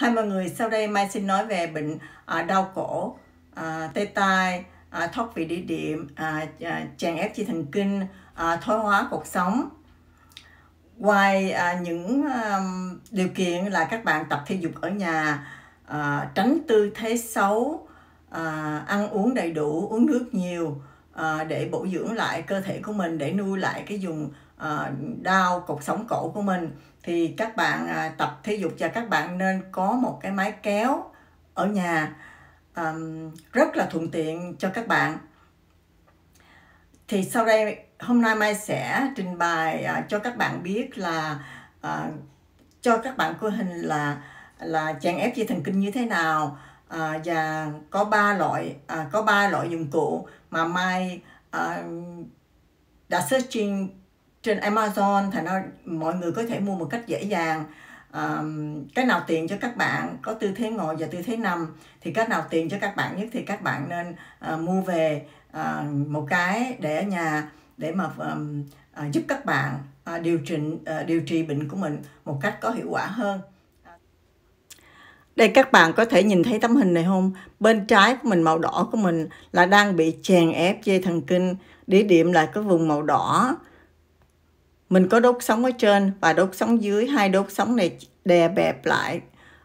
Hai mọi người, sau đây Mai xin nói về bệnh à, đau cổ, à, tê tai, à, thoát vị địa điểm, à, à, chèn ép chi thần kinh, à, thoái hóa cuộc sống. Ngoài à, những à, điều kiện là các bạn tập thể dục ở nhà, à, tránh tư thế xấu, à, ăn uống đầy đủ, uống nước nhiều à, để bổ dưỡng lại cơ thể của mình, để nuôi lại cái dùng Ờ, đau cột sống cổ của mình thì các bạn à, tập thể dục và các bạn nên có một cái máy kéo ở nhà rất là thuận tiện cho các bạn thì sau đây hôm nay mai sẽ trình bày à, cho các bạn biết là à, cho các bạn cơ hình là là chèn ép dây thần kinh như thế nào à, và có ba loại à, có ba loại dụng cụ mà mai à, uh, đã searching trên Amazon thì ra mọi người có thể mua một cách dễ dàng um, cái nào tiện cho các bạn có tư thế ngồi và tư thế nằm thì cái nào tiện cho các bạn nhất thì các bạn nên uh, mua về uh, một cái để ở nhà để mà um, uh, giúp các bạn uh, điều chỉnh uh, điều trị bệnh của mình một cách có hiệu quả hơn đây các bạn có thể nhìn thấy tấm hình này không? Bên trái của mình màu đỏ của mình là đang bị chèn ép dây thần kinh, địa điểm lại cái vùng màu đỏ mình có đốt sống ở trên và đốt sống dưới hai đốt sống này đè bẹp lại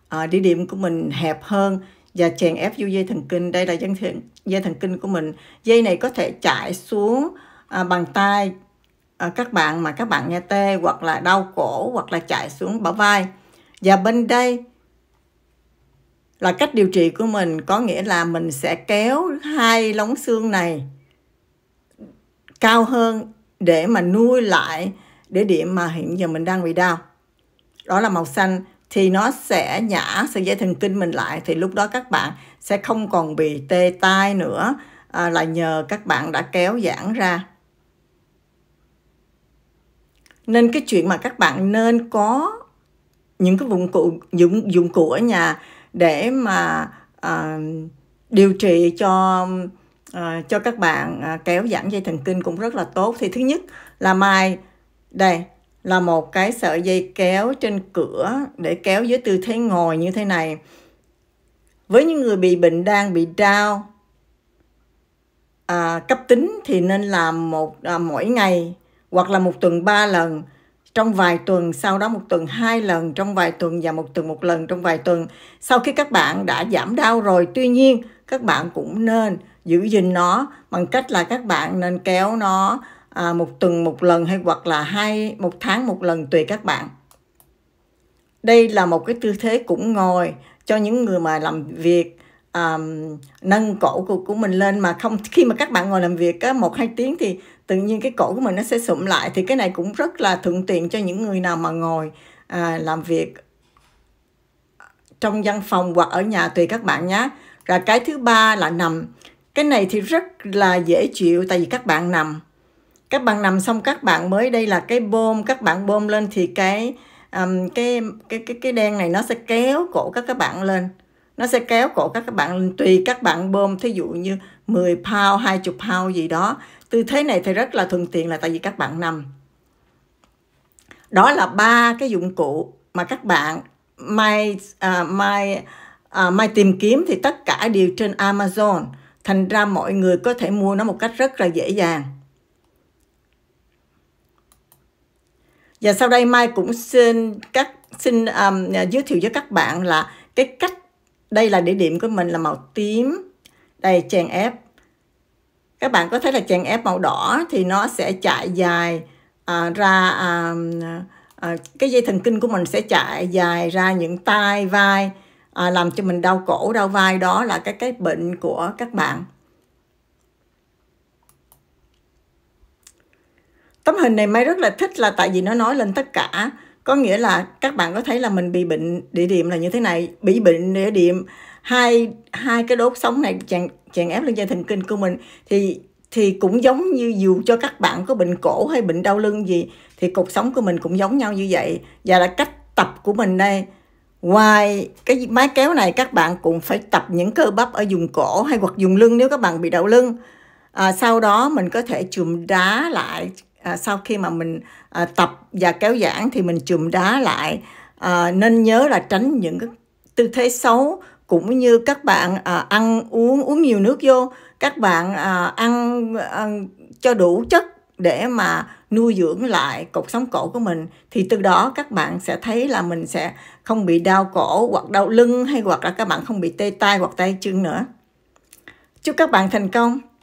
à, địa điểm của mình hẹp hơn và chèn ép vô dây thần kinh đây là dây thần, dây thần kinh của mình dây này có thể chạy xuống à, bàn tay à, các bạn mà các bạn nghe tê hoặc là đau cổ hoặc là chạy xuống bả vai và bên đây là cách điều trị của mình có nghĩa là mình sẽ kéo hai lóng xương này cao hơn để mà nuôi lại địa điểm mà hiện giờ mình đang bị đau đó là màu xanh thì nó sẽ nhả sợi dây thần kinh mình lại thì lúc đó các bạn sẽ không còn bị tê tai nữa à, là nhờ các bạn đã kéo giãn ra nên cái chuyện mà các bạn nên có những cái dụng cụ dụng dụng cụ ở nhà để mà à, điều trị cho à, cho các bạn à, kéo giãn dây thần kinh cũng rất là tốt thì thứ nhất là mai đây là một cái sợi dây kéo trên cửa để kéo dưới tư thế ngồi như thế này. Với những người bị bệnh đang bị đau à, cấp tính thì nên làm một à, mỗi ngày hoặc là một tuần ba lần trong vài tuần sau đó một tuần hai lần trong vài tuần và một tuần một lần trong vài tuần sau khi các bạn đã giảm đau rồi tuy nhiên các bạn cũng nên giữ gìn nó bằng cách là các bạn nên kéo nó à, một tuần một lần hay hoặc là hai một tháng một lần tùy các bạn đây là một cái tư thế cũng ngồi cho những người mà làm việc um, nâng cổ của, của mình lên mà không khi mà các bạn ngồi làm việc á, một hai tiếng thì tự nhiên cái cổ của mình nó sẽ sụm lại thì cái này cũng rất là thuận tiện cho những người nào mà ngồi à, làm việc trong văn phòng hoặc ở nhà tùy các bạn nhé rồi cái thứ ba là nằm cái này thì rất là dễ chịu tại vì các bạn nằm các bạn nằm xong các bạn mới đây là cái bơm các bạn bơm lên thì cái um, cái cái cái cái đen này nó sẽ kéo cổ các các bạn lên nó sẽ kéo cổ các các bạn lên tùy các bạn bơm thí dụ như 10 pound 20 pound gì đó tư thế này thì rất là thuận tiện là tại vì các bạn nằm đó là ba cái dụng cụ mà các bạn mai uh, à, mai uh, à, mai tìm kiếm thì tất cả đều trên Amazon thành ra mọi người có thể mua nó một cách rất là dễ dàng và dạ, sau đây mai cũng xin các xin um, dạ, giới thiệu với các bạn là cái cách đây là địa điểm của mình là màu tím đây chèn ép các bạn có thấy là chèn ép màu đỏ thì nó sẽ chạy dài à, ra à, à, cái dây thần kinh của mình sẽ chạy dài ra những tai vai à, làm cho mình đau cổ đau vai đó là cái cái bệnh của các bạn tấm hình này Mai rất là thích là tại vì nó nói lên tất cả có nghĩa là các bạn có thấy là mình bị bệnh địa điểm là như thế này bị bệnh địa điểm hai hai cái đốt sống này chèn chèn ép lên dây thần kinh của mình thì thì cũng giống như dù cho các bạn có bệnh cổ hay bệnh đau lưng gì thì cuộc sống của mình cũng giống nhau như vậy và là cách tập của mình đây ngoài cái máy kéo này các bạn cũng phải tập những cơ bắp ở vùng cổ hay hoặc vùng lưng nếu các bạn bị đau lưng à, sau đó mình có thể chùm đá lại à, sau khi mà mình à, tập và kéo giãn thì mình chùm đá lại à, nên nhớ là tránh những cái tư thế xấu cũng như các bạn à, ăn uống uống nhiều nước vô các bạn à, ăn, ăn à, cho đủ chất để mà nuôi dưỡng lại cột sống cổ của mình thì từ đó các bạn sẽ thấy là mình sẽ không bị đau cổ hoặc đau lưng hay hoặc là các bạn không bị tê tay hoặc tay chân nữa chúc các bạn thành công